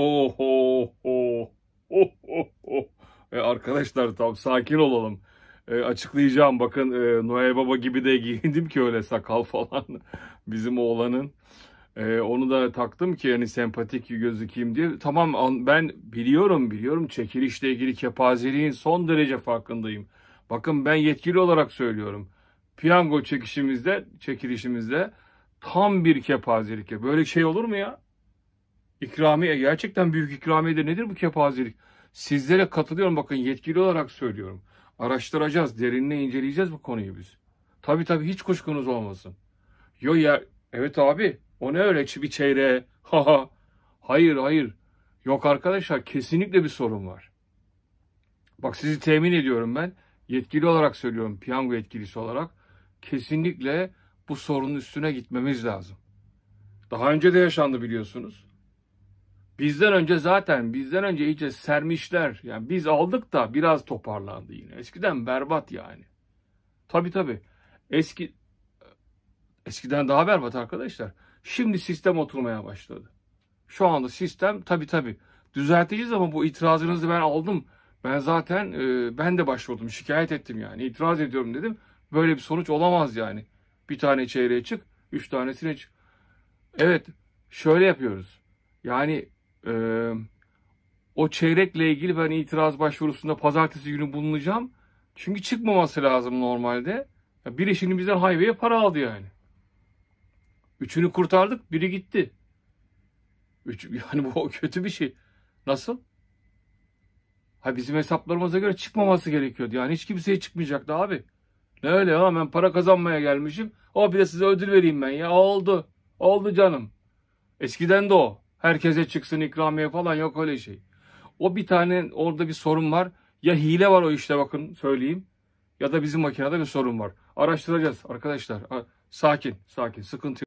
Ho ho ho. E, arkadaşlar tam sakin olalım. E, açıklayacağım bakın e, Noel Baba gibi de giyindim ki öyle sakal falan bizim oğlanın. E, onu da taktım ki yani sempatik gözükeyim diye. Tamam an, ben biliyorum biliyorum çekilişle ilgili kepazeliğin son derece farkındayım. Bakın ben yetkili olarak söylüyorum. Piyango çekişimizde, çekilişimizde tam bir kepazelik. Böyle şey olur mu ya? İkramiye gerçekten büyük ikramiye de nedir bu kepazelik? Sizlere katılıyorum bakın yetkili olarak söylüyorum. Araştıracağız, derinine inceleyeceğiz bu konuyu biz. Tabii tabii hiç kuşkunuz olmasın. Yo ya evet abi o ne öyle bir çeyre ha ha hayır hayır. Yok arkadaşlar kesinlikle bir sorun var. Bak sizi temin ediyorum ben. Yetkili olarak söylüyorum piyango yetkilisi olarak. Kesinlikle bu sorunun üstüne gitmemiz lazım. Daha önce de yaşandı biliyorsunuz. Bizden önce zaten bizden önce iyice sermişler. Yani biz aldık da biraz toparlandı yine. Eskiden berbat yani. Tabii tabii. Eski eskiden daha berbat arkadaşlar. Şimdi sistem oturmaya başladı. Şu anda sistem tabii tabii düzelteceğiz ama bu itirazınızı ben aldım. Ben zaten e, ben de başvurdum, şikayet ettim yani. İtiraz ediyorum dedim. Böyle bir sonuç olamaz yani. Bir tane çeyreğe çık, üç tanesine çık. Evet, şöyle yapıyoruz. Yani e, o çeyrekle ilgili ben itiraz başvurusunda pazartesi günü bulunacağım. Çünkü çıkmaması lazım normalde. Ya bir işini bizden hayveye para aldı yani. Üçünü kurtardık, biri gitti. Üç, yani bu kötü bir şey. Nasıl? Ha bizim hesaplarımıza göre çıkmaması gerekiyordu. Yani hiç kimseye çıkmayacaktı abi. Ne öyle ha ben para kazanmaya gelmişim. O bir de size ödül vereyim ben ya. Oldu. Oldu canım. Eskiden de o. Herkese çıksın ikramiye falan yok öyle şey. O bir tane orada bir sorun var. Ya hile var o işte bakın söyleyeyim. Ya da bizim makinede bir sorun var. Araştıracağız arkadaşlar. Sakin sakin sıkıntı